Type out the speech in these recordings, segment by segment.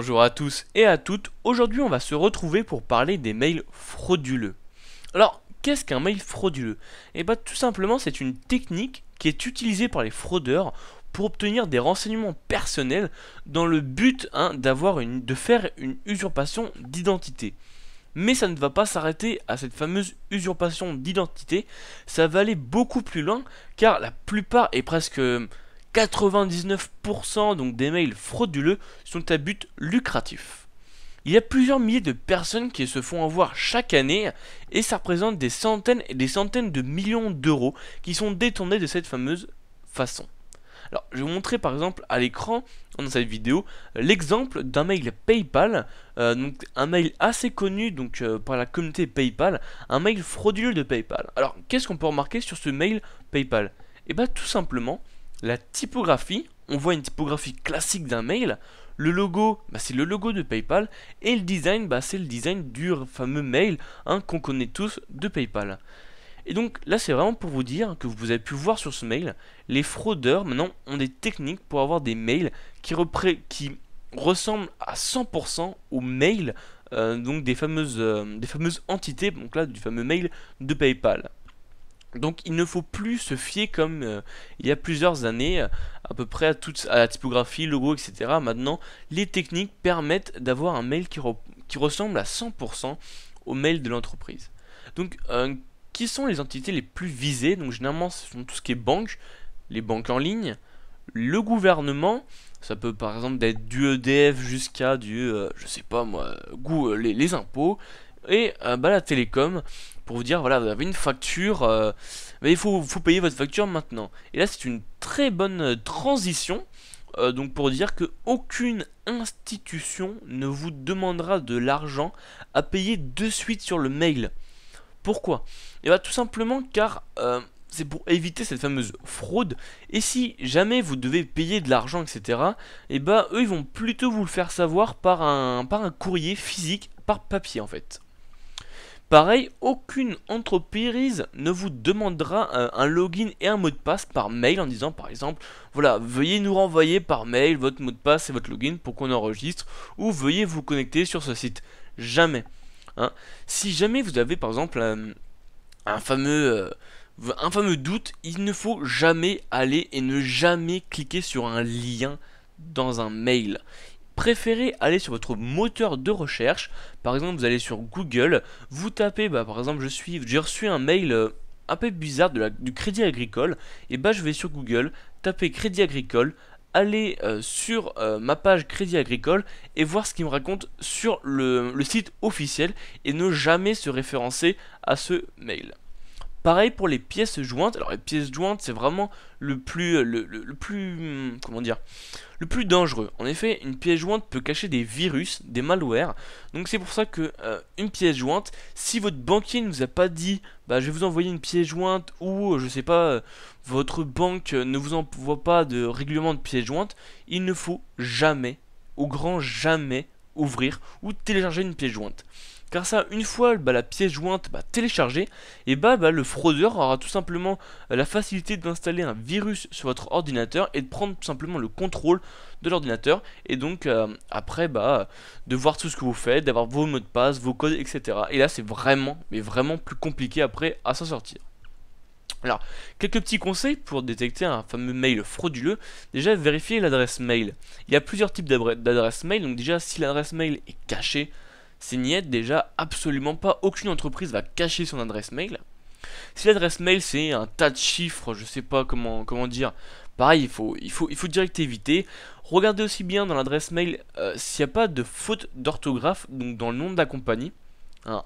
bonjour à tous et à toutes. Aujourd'hui, on va se retrouver pour parler des mails frauduleux. Alors, qu'est-ce qu'un mail frauduleux Eh bien, tout simplement, c'est une technique qui est utilisée par les fraudeurs pour obtenir des renseignements personnels dans le but hein, d'avoir une, de faire une usurpation d'identité. Mais ça ne va pas s'arrêter à cette fameuse usurpation d'identité, ça va aller beaucoup plus loin car la plupart est presque 99% donc des mails frauduleux sont à but lucratif. Il y a plusieurs milliers de personnes qui se font avoir chaque année et ça représente des centaines et des centaines de millions d'euros qui sont détournés de cette fameuse façon. Alors, je vais vous montrer par exemple à l'écran, dans cette vidéo, l'exemple d'un mail PayPal, euh, donc un mail assez connu donc, euh, par la communauté PayPal, un mail frauduleux de PayPal. Alors, qu'est-ce qu'on peut remarquer sur ce mail PayPal Et eh bien, tout simplement, la typographie, on voit une typographie classique d'un mail. Le logo, bah, c'est le logo de PayPal. Et le design, bah, c'est le design du fameux mail hein, qu'on connaît tous de PayPal. Et donc là, c'est vraiment pour vous dire que vous avez pu voir sur ce mail, les fraudeurs maintenant ont des techniques pour avoir des mails qui, ressemblent à 100% aux mails donc des fameuses, euh, des fameuses entités, donc là du fameux mail de PayPal. Donc il ne faut plus se fier comme euh, il y a plusieurs années euh, à peu près à, toute, à la typographie, logo, etc. Maintenant, les techniques permettent d'avoir un mail qui, ressemble à 100% au mail de l'entreprise. Donc euh, qui sont les entités les plus visées Donc généralement ce sont tout ce qui est banque, les banques en ligne, le gouvernement, ça peut par exemple d'être du EDF jusqu'à du, je sais pas moi, goût, les, impôts, et bah, la télécom, pour vous dire, voilà, vous avez une facture, euh, mais il faut, payer votre facture maintenant. Et là, c'est une très bonne euh, transition. Euh, donc pour dire que aucune institution ne vous demandera de l'argent à payer de suite sur le mail. Pourquoi Et eh bien tout simplement car c'est pour éviter cette fameuse fraude. Et si jamais vous devez payer de l'argent, etc., et bah eux ils vont plutôt vous le faire savoir par un, par un courrier physique, par papier en fait. Pareil, aucune entreprise ne vous demandera un, login et un mot de passe par mail en disant par exemple, voilà, veuillez nous renvoyer par mail votre mot de passe et votre login pour qu'on enregistre ou veuillez vous connecter sur ce site. Jamais. Hein. Si jamais vous avez par exemple euh, un, fameux... Euh, un fameux doute, il ne faut jamais aller et ne jamais cliquer sur un lien dans un mail préférez aller sur votre moteur de recherche. Par exemple, vous allez sur Google, vous tapez, bah, par exemple, je suis, j'ai reçu un mail euh, un peu bizarre de la, du Crédit Agricole. Et bah, je vais sur Google, taper Crédit Agricole, aller euh, sur euh, ma page Crédit Agricole et voir ce qu'il me raconte sur le, le site officiel et ne jamais se référencer à ce mail. Pareil pour les pièces jointes. Alors les pièces jointes, c'est vraiment le plus, le, plus, hmm, comment dire, le plus dangereux. En effet, une pièce jointe peut cacher des virus, des malwares. Donc c'est pour ça que euh, une pièce jointe, si votre banquier ne vous a pas dit, bah je vais vous envoyer une pièce jointe ou euh, je sais pas, euh, votre banque ne vous envoie pas de règlement de pièces jointes, il ne faut jamais, au grand jamais, ouvrir ou télécharger une pièce jointe. Car ça, une fois bah, la pièce jointe bah, téléchargée, et bah, bah, le fraudeur aura tout simplement euh, la facilité d'installer un virus sur votre ordinateur et de prendre tout simplement le contrôle de l'ordinateur et donc euh, après bah de voir tout ce que vous faites, d'avoir vos mots de passe, vos codes, etc. Et là c'est vraiment mais vraiment plus compliqué après à s'en sortir. Alors, quelques petits conseils pour détecter un fameux mail frauduleux. Déjà, vérifier l'adresse mail. Il y a plusieurs types d'adresses mail. Donc déjà, si l'adresse mail est cachée, c'est niet. déjà, absolument pas. Aucune entreprise va cacher son adresse mail. Si l'adresse mail c'est un tas de chiffres, je sais pas comment, comment dire, pareil, il faut, il, faut, il faut direct éviter. Regardez aussi bien dans l'adresse mail euh, s'il n'y a pas de faute d'orthographe, donc dans le nom de la compagnie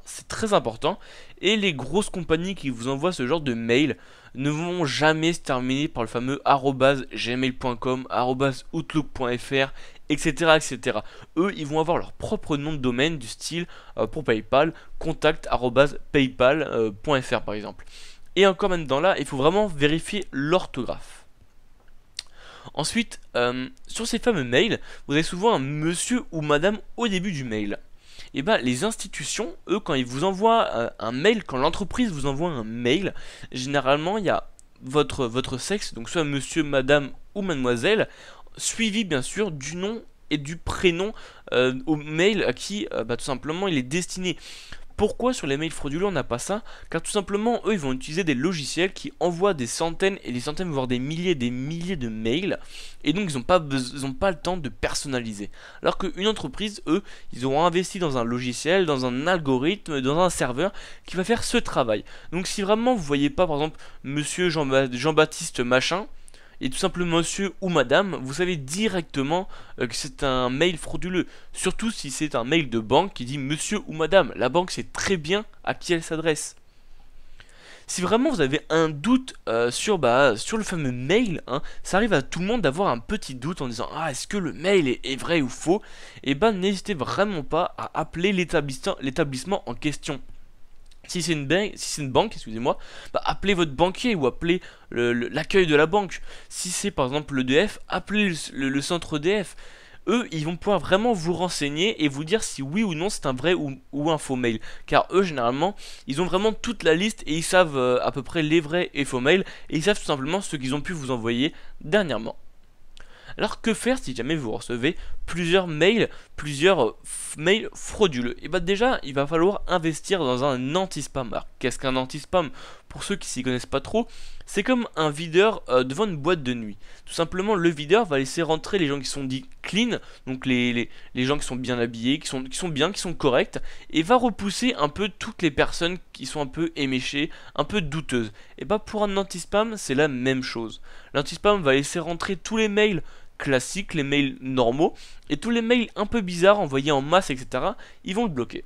c'est très important. Et les grosses compagnies qui vous envoient ce genre de mail ne vont jamais se terminer par le fameux gmail.com, outlook.fr, etc., etc. Eux, ils vont avoir leur propre nom de domaine du style euh, pour PayPal, contact euh, par exemple. Et encore même dans là, il faut vraiment vérifier l'orthographe. Ensuite, euh, sur ces fameux mails, vous avez souvent un monsieur ou madame au début du mail et eh ben les institutions, eux, quand ils vous envoient euh, un mail, quand l'entreprise vous envoie un mail, généralement il y a votre, votre sexe, donc soit monsieur, madame ou mademoiselle, suivi bien sûr du nom et du prénom euh, au mail à qui euh, bah, tout simplement il est destiné. Pourquoi sur les mails frauduleux on n'a pas ça Car tout simplement eux ils vont utiliser des logiciels qui envoient des centaines et des centaines voire des milliers et des milliers de mails et donc ils n'ont pas, pas le temps de personnaliser. Alors qu'une entreprise eux ils auront investi dans un logiciel, dans un algorithme, dans un serveur qui va faire ce travail. Donc si vraiment vous voyez pas par exemple monsieur Jean-Baptiste machin et tout simplement monsieur ou madame, vous savez directement euh, que c'est un mail frauduleux. Surtout si c'est un mail de banque qui dit monsieur ou madame. La banque sait très bien à qui elle s'adresse. Si vraiment vous avez un doute euh, sur, bah, sur le fameux mail, hein, ça arrive à tout le monde d'avoir un petit doute en disant Ah, est-ce que le mail est, vrai ou faux Et eh ben, n'hésitez vraiment pas à appeler l'établissement en question. Si c'est une, banque, excusez-moi, bah appelez votre banquier ou appelez l'accueil de la banque. Si c'est par exemple l'EDF, appelez le, centre EDF. Eux, ils vont pouvoir vraiment vous renseigner et vous dire si oui ou non c'est un vrai ou, un faux mail. Car eux, généralement, ils ont vraiment toute la liste et ils savent euh, à peu près les vrais et faux mails. Et ils savent tout simplement ce qu'ils ont pu vous envoyer dernièrement. Alors que faire si jamais vous recevez plusieurs mails, plusieurs euh, mails frauduleux Et eh bah ben, déjà, il va falloir investir dans un anti-spam. qu'est-ce qu'un anti-spam Pour ceux qui s'y connaissent pas trop, c'est comme un videur euh, devant une boîte de nuit. Tout simplement, le videur va laisser rentrer les gens qui sont dits clean, donc les, les, gens qui sont bien habillés, qui sont, qui sont bien, qui sont corrects, et va repousser un peu toutes les personnes qui sont un peu éméchées, un peu douteuses. Et eh bah ben, pour un anti-spam, c'est la même chose. L'anti-spam va laisser rentrer tous les mails classiques, les mails normaux, et tous les mails un peu bizarres envoyés en masse, etc., ils vont le bloquer.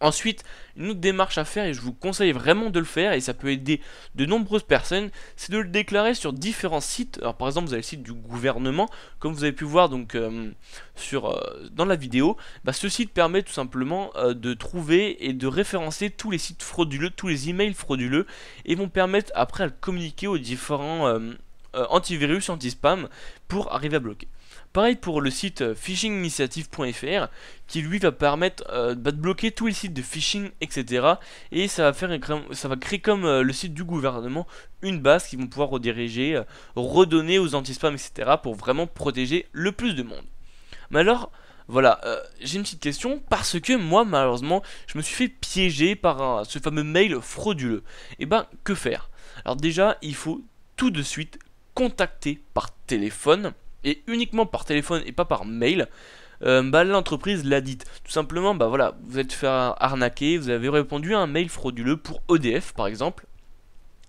Ensuite, une autre démarche à faire, et je vous conseille vraiment de le faire, et ça peut aider de nombreuses personnes, c'est de le déclarer sur différents sites. Alors par exemple, vous avez le site du gouvernement, comme vous avez pu voir donc euh, sur, euh, dans la vidéo. Bah, ce site permet tout simplement euh, de trouver et de référencer tous les sites frauduleux, tous les emails frauduleux, et vont permettre après à le communiquer aux différents euh, antivirus, anti-spam pour arriver à bloquer. Pareil pour le site euh, phishinginitiative.fr qui lui va permettre euh, bah, de bloquer tous les sites de phishing, etc. Et ça va, faire, ça va créer comme le site du gouvernement une base qui vont pouvoir rediriger, redonner aux anti-spam, etc. pour vraiment protéger le plus de monde. Mais alors, voilà, j'ai une petite question parce que moi malheureusement je me suis fait piéger par ce fameux mail frauduleux. Et eh ben que faire Alors déjà il faut tout de suite contacté par téléphone, et uniquement par téléphone et pas par mail, euh, bah, l'entreprise l'a dit. Tout simplement, bah voilà, vous êtes fait arnaquer, vous avez répondu à un mail frauduleux pour EDF par exemple,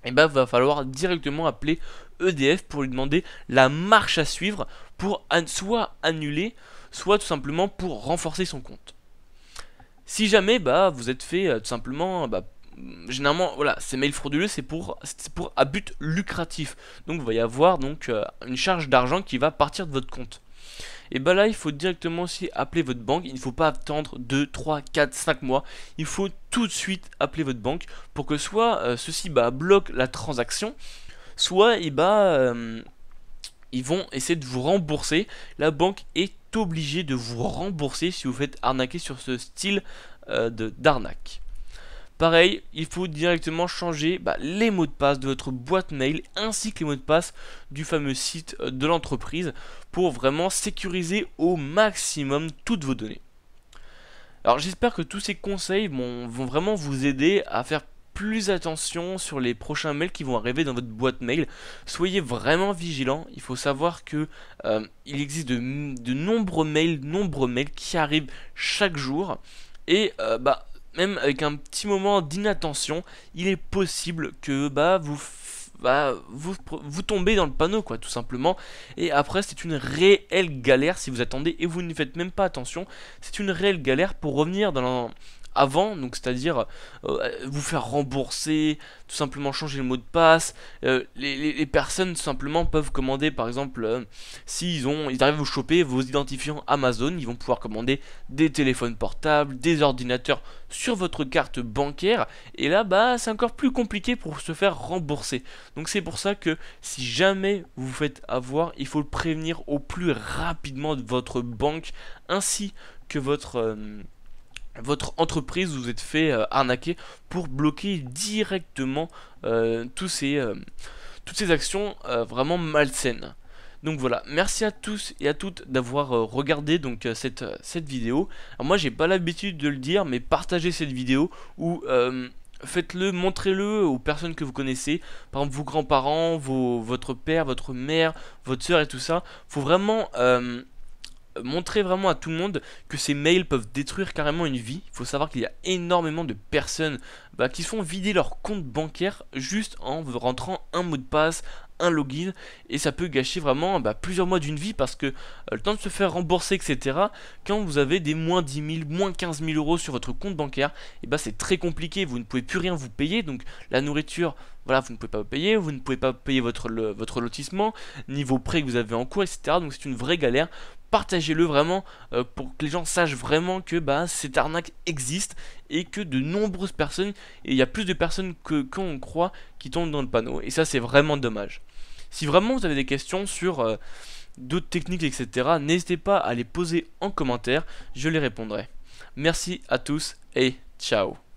et bah va falloir directement appeler EDF pour lui demander la marche à suivre pour soit annuler, soit tout simplement pour renforcer son compte. Si jamais bah vous êtes fait euh, tout simplement bah, généralement, voilà, ces mails frauduleux, c'est pour, pour à but lucratif. Donc, il va y avoir donc euh, une charge d'argent qui va partir de votre compte. Et bah là, il faut directement aussi appeler votre banque. Il ne faut pas attendre 2, 3, 4, 5 mois. Il faut tout de suite appeler votre banque pour que soit euh, ceci bah, bloque la transaction, soit et eh bah, ben, euh, ils vont essayer de vous rembourser. La banque est obligée de vous rembourser si vous faites arnaquer sur ce style d'arnaque. Pareil, il faut directement changer bah, les mots de passe de votre boîte mail ainsi que les mots de passe du fameux site euh, de l'entreprise pour vraiment sécuriser au maximum toutes vos données. Alors j'espère que tous ces conseils vont, vraiment vous aider à faire plus attention sur les prochains mails qui vont arriver dans votre boîte mail. Soyez vraiment vigilant. Il faut savoir que euh, il existe de, nombreux mails, nombreux mails qui arrivent chaque jour. Et euh, bah, même avec un petit moment d'inattention, il est possible que bah vous bah, vous, vous tombez dans le panneau quoi tout simplement et après c'est une réelle galère si vous attendez et vous ne faites même pas attention c'est une réelle galère pour revenir dans avant, donc c'est-à-dire euh, vous faire rembourser, tout simplement changer le mot de passe. Euh, les, personnes simplement peuvent commander, par exemple, euh, s'ils ont, ils arrivent à vous choper vos identifiants Amazon, ils vont pouvoir commander des téléphones portables, des ordinateurs sur votre carte bancaire. Et là, bah, c'est encore plus compliqué pour se faire rembourser. Donc c'est pour ça que si jamais vous vous faites avoir, il faut le prévenir au plus rapidement votre banque, ainsi que votre votre entreprise vous êtes fait euh, arnaquer pour bloquer directement euh, tous ces, euh, toutes ces actions vraiment malsaines. Donc voilà, merci à tous et à toutes d'avoir regardé donc cette, cette vidéo. Alors moi j'ai pas l'habitude de le dire mais partagez cette vidéo ou faites-le, montrez-le aux personnes que vous connaissez, par exemple vos grands-parents, votre père, votre mère, votre soeur et tout ça. Faut vraiment montrer vraiment à tout le monde que ces mails peuvent détruire carrément une vie. Il faut savoir qu'il y a énormément de personnes bah, qui se font vider leur compte bancaire juste en rentrant un mot de passe, un login et ça peut gâcher vraiment bah, plusieurs mois d'une vie parce que euh, le temps de se faire rembourser etc quand vous avez des moins 10 000 moins 15 000 euros sur votre compte bancaire et eh bah c'est très compliqué vous ne pouvez plus rien vous payer donc la nourriture voilà vous ne pouvez pas vous payer vous ne pouvez pas payer votre, votre lotissement niveau prêt que vous avez en cours etc donc c'est une vraie galère partagez-le vraiment euh, pour que les gens sachent vraiment que bah, cette arnaque existe et que de nombreuses personnes, et il y a plus de personnes que qu'on croit qui tombent dans le panneau et ça c'est vraiment dommage. Si vraiment vous avez des questions sur euh, d'autres techniques etc, n'hésitez pas à les poser en commentaire, je les répondrai. Merci à tous et ciao